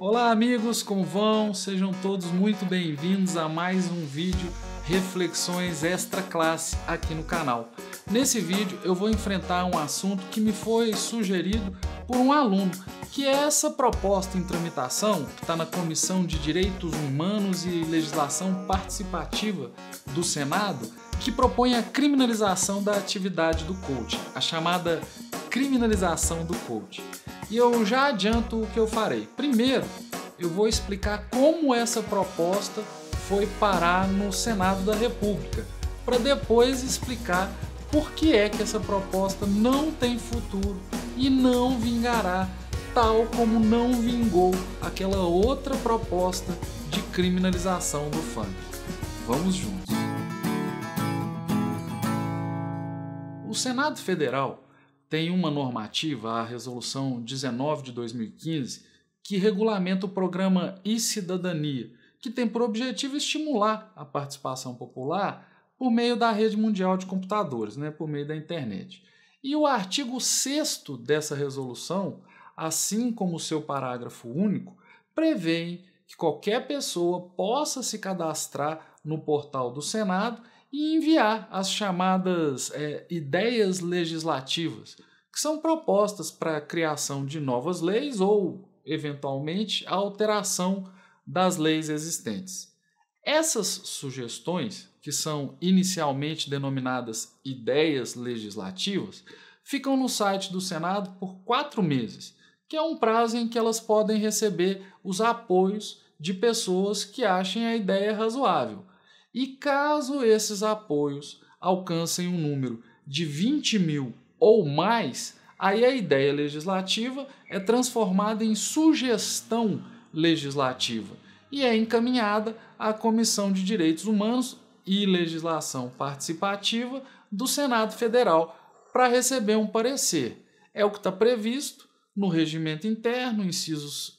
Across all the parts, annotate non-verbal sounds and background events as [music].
Olá, amigos, como vão? Sejam todos muito bem-vindos a mais um vídeo Reflexões Extra Classe aqui no canal. Nesse vídeo eu vou enfrentar um assunto que me foi sugerido por um aluno, que é essa proposta em tramitação que está na Comissão de Direitos Humanos e Legislação Participativa do Senado, que propõe a criminalização da atividade do coach, a chamada criminalização do coach. E eu já adianto o que eu farei. Primeiro, eu vou explicar como essa proposta foi parar no Senado da República, para depois explicar por que é que essa proposta não tem futuro e não vingará, tal como não vingou aquela outra proposta de criminalização do funk. Vamos juntos. O Senado Federal tem uma normativa, a Resolução 19 de 2015, que regulamenta o programa e-Cidadania, que tem por objetivo estimular a participação popular por meio da rede mundial de computadores, né, por meio da internet. E o artigo 6 dessa resolução, assim como o seu parágrafo único, prevê que qualquer pessoa possa se cadastrar no portal do Senado e enviar as chamadas é, ideias legislativas, que são propostas para a criação de novas leis ou, eventualmente, a alteração das leis existentes. Essas sugestões, que são inicialmente denominadas ideias legislativas, ficam no site do Senado por quatro meses, que é um prazo em que elas podem receber os apoios de pessoas que achem a ideia razoável e caso esses apoios alcancem um número de 20 mil ou mais, aí a ideia legislativa é transformada em sugestão legislativa e é encaminhada à Comissão de Direitos Humanos e Legislação Participativa do Senado Federal para receber um parecer. É o que está previsto no regimento interno, incisos,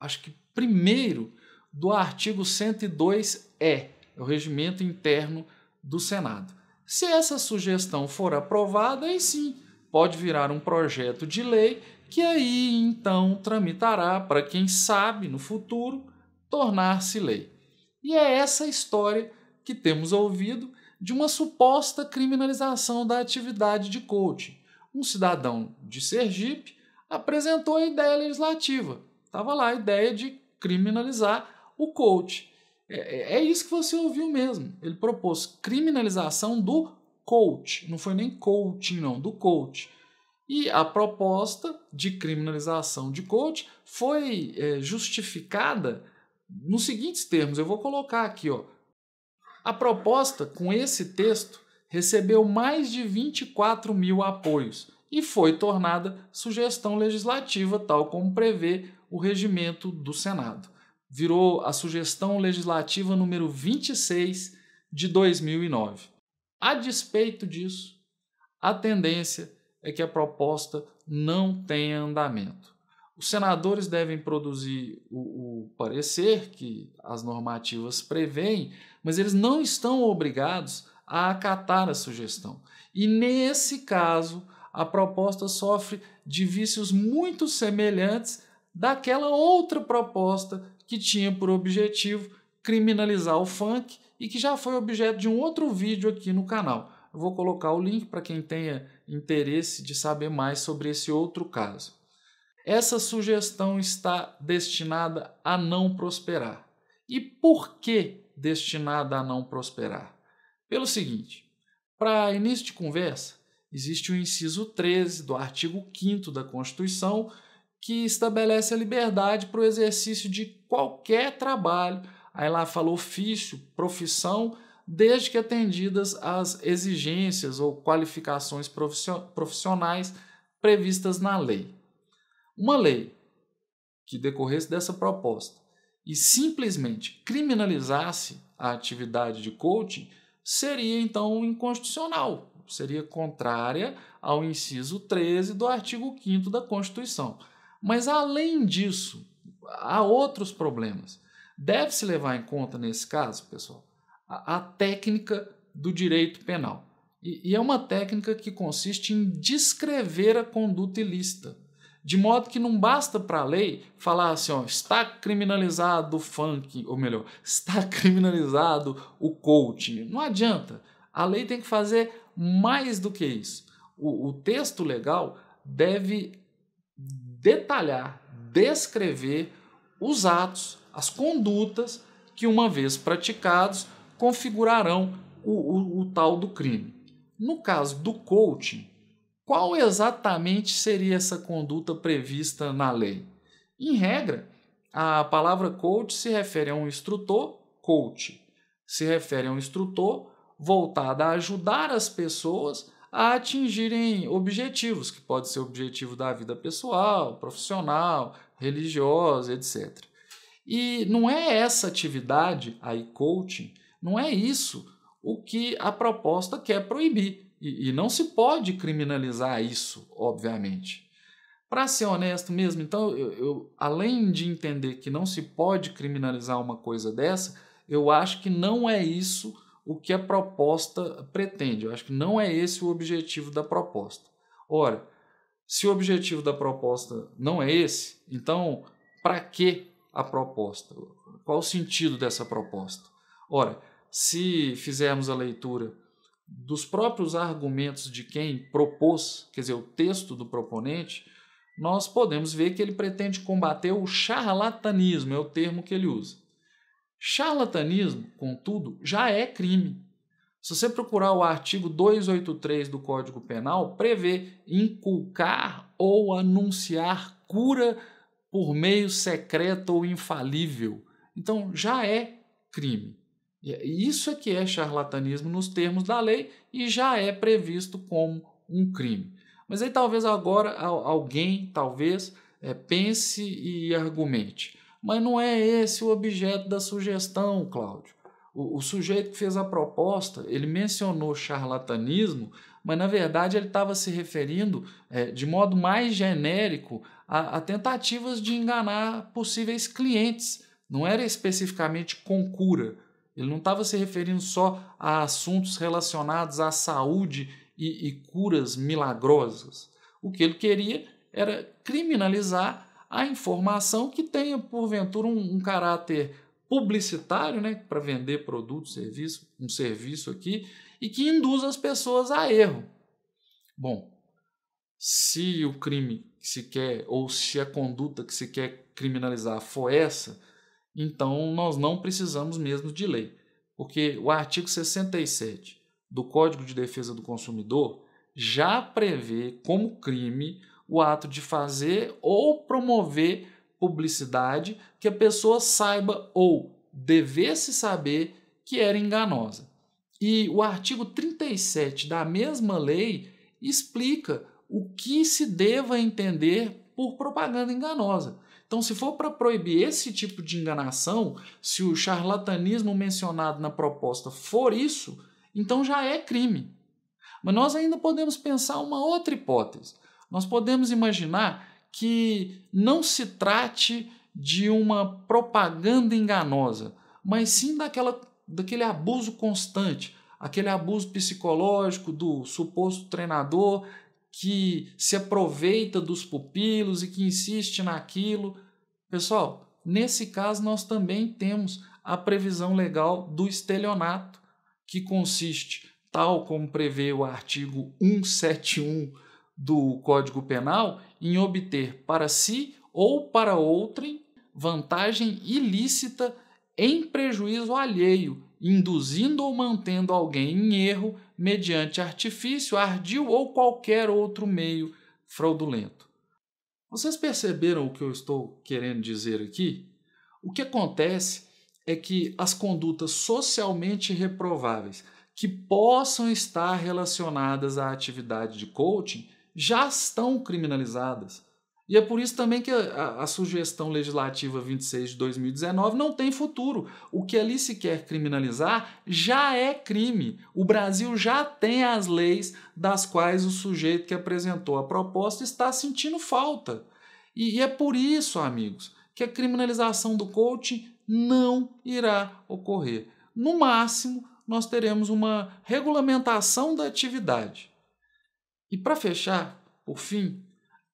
acho que primeiro, do artigo 102-E é o regimento interno do Senado. Se essa sugestão for aprovada, aí sim pode virar um projeto de lei que aí então tramitará para quem sabe no futuro tornar-se lei. E é essa história que temos ouvido de uma suposta criminalização da atividade de coaching. Um cidadão de Sergipe apresentou a ideia legislativa. Estava lá a ideia de criminalizar o coaching. É, é, é, isso que você ouviu mesmo. Ele propôs criminalização do coach. Não foi nem coaching, não, do coach. E a proposta de criminalização de coach foi é, justificada nos seguintes termos. Eu vou colocar aqui, ó. A proposta, com esse texto, recebeu mais de 24 mil apoios e foi tornada sugestão legislativa, tal como prevê o regimento do Senado virou a sugestão legislativa número 26 de 2009. A despeito disso, a tendência é que a proposta não tenha andamento. Os senadores devem produzir o, o parecer que as normativas prevêem, mas eles não estão obrigados a acatar a sugestão. E nesse caso, a proposta sofre de vícios muito semelhantes daquela outra proposta que tinha por objetivo criminalizar o funk e que já foi objeto de um outro vídeo aqui no canal. Eu vou colocar o link para quem tenha interesse de saber mais sobre esse outro caso. Essa sugestão está destinada a não prosperar. E por que destinada a não prosperar? Pelo seguinte: para início de conversa, existe o inciso 13 do artigo 5 da Constituição que estabelece a liberdade para o exercício de qualquer trabalho. Aí lá falou ofício, profissão, desde que atendidas as exigências ou qualificações profissionais previstas na lei. Uma lei que decorresse dessa proposta e simplesmente criminalizasse a atividade de coaching seria então inconstitucional, seria contrária ao inciso 13 do artigo 5 da Constituição. Mas além disso, há outros problemas. Deve-se levar em conta, nesse caso, pessoal, a, a técnica do direito penal. E, e, é uma técnica que consiste em descrever a conduta ilícita. De modo que não basta para a lei falar assim, ó, está criminalizado o funk, ou melhor, está criminalizado o coaching. Não adianta. A lei tem que fazer mais do que isso. o, o texto legal deve detalhar, descrever os atos, as condutas que, uma vez praticados, configurarão o, o, o tal do crime. No caso do coaching, qual exatamente seria essa conduta prevista na lei? Em regra, a palavra coach se refere a um instrutor, coach, se refere a um instrutor voltado a ajudar as pessoas a atingirem objetivos, que pode ser objetivo da vida pessoal, profissional, religiosa, etc. E não é essa atividade, a e coaching, não é isso o que a proposta quer proibir. E, e não se pode criminalizar isso, obviamente. Para ser honesto mesmo, então, eu, eu, além de entender que não se pode criminalizar uma coisa dessa, eu acho que não é isso o que a proposta pretende. Eu acho que não é esse o objetivo da proposta. Ora, se o objetivo da proposta não é esse, então para que a proposta? Qual o sentido dessa proposta? Ora, se fizermos a leitura dos próprios argumentos de quem propôs, quer dizer, o texto do proponente, nós podemos ver que ele pretende combater o charlatanismo, é o termo que ele usa. Charlatanismo, contudo, já é crime. Se você procurar o artigo 283 do Código Penal, prevê inculcar ou anunciar cura por meio secreto ou infalível. Então, já é crime. Isso é que é charlatanismo nos termos da lei e já é previsto como um crime. Mas aí talvez agora alguém talvez eh, pense e argumente. Mas não é esse o objeto da sugestão, Cláudio. O, o sujeito que fez a proposta, ele mencionou charlatanismo, mas na verdade ele estava se referindo é, de modo mais genérico a, a tentativas de enganar possíveis clientes. Não era especificamente com cura. Ele não estava se referindo só a assuntos relacionados à saúde e, e, curas milagrosas. O que ele queria era criminalizar a informação que tenha, porventura, um, um caráter publicitário, né, para vender produto, serviço, um serviço aqui, e que induza as pessoas a erro. Bom, se o crime que se quer, ou se a conduta que se quer criminalizar for essa, então nós não precisamos mesmo de lei. Porque o artigo 67 do Código de Defesa do Consumidor já prevê como crime o ato de fazer ou promover publicidade que a pessoa saiba ou devesse saber que era enganosa. E o artigo 37 da mesma lei explica o que se deva entender por propaganda enganosa. Então, se for para proibir esse tipo de enganação, se o charlatanismo mencionado na proposta for isso, então já é crime. Mas nós ainda podemos pensar uma outra hipótese nós podemos imaginar que não se trate de uma propaganda enganosa, mas sim daquela, daquele abuso constante, aquele abuso psicológico do suposto treinador que se aproveita dos pupilos e que insiste naquilo. Pessoal, nesse caso nós também temos a previsão legal do estelionato, que consiste, tal como prevê o artigo 171 do Código Penal em obter para si ou para outrem vantagem ilícita em prejuízo alheio, induzindo ou mantendo alguém em erro mediante artifício, ardil ou qualquer outro meio fraudulento. Vocês perceberam o que eu estou querendo dizer aqui? O que acontece é que as condutas socialmente reprováveis que possam estar relacionadas à atividade de coaching já estão criminalizadas. E é por isso também que a, a, sugestão legislativa 26 de 2019 não tem futuro. O que ali se quer criminalizar já é crime. O Brasil já tem as leis das quais o sujeito que apresentou a proposta está sentindo falta. E, e é por isso, amigos, que a criminalização do coaching não irá ocorrer. No máximo, nós teremos uma regulamentação da atividade e para fechar, por fim,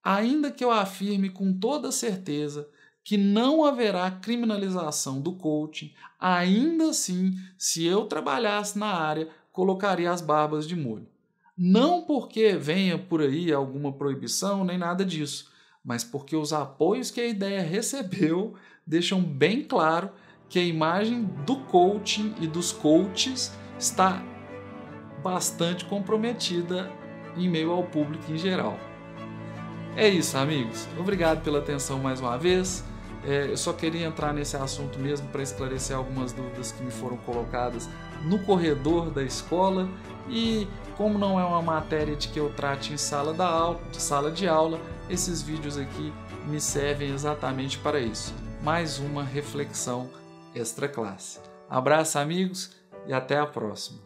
ainda que eu afirme com toda certeza que não haverá criminalização do coaching, ainda assim, se eu trabalhasse na área, colocaria as barbas de molho. Não porque venha por aí alguma proibição nem nada disso, mas porque os apoios que a ideia [laughs] recebeu deixam bem claro que a imagem do coaching e dos coaches está bastante comprometida em meio ao público em geral. É isso, amigos. Obrigado pela atenção mais uma vez. É, eu só queria entrar nesse assunto mesmo para esclarecer algumas dúvidas que me foram colocadas no corredor da escola e como não é uma matéria de que eu trate em sala da aula, de sala de aula, esses vídeos aqui me servem exatamente para isso. Mais uma reflexão extra classe. Abraço, amigos, e até a próxima.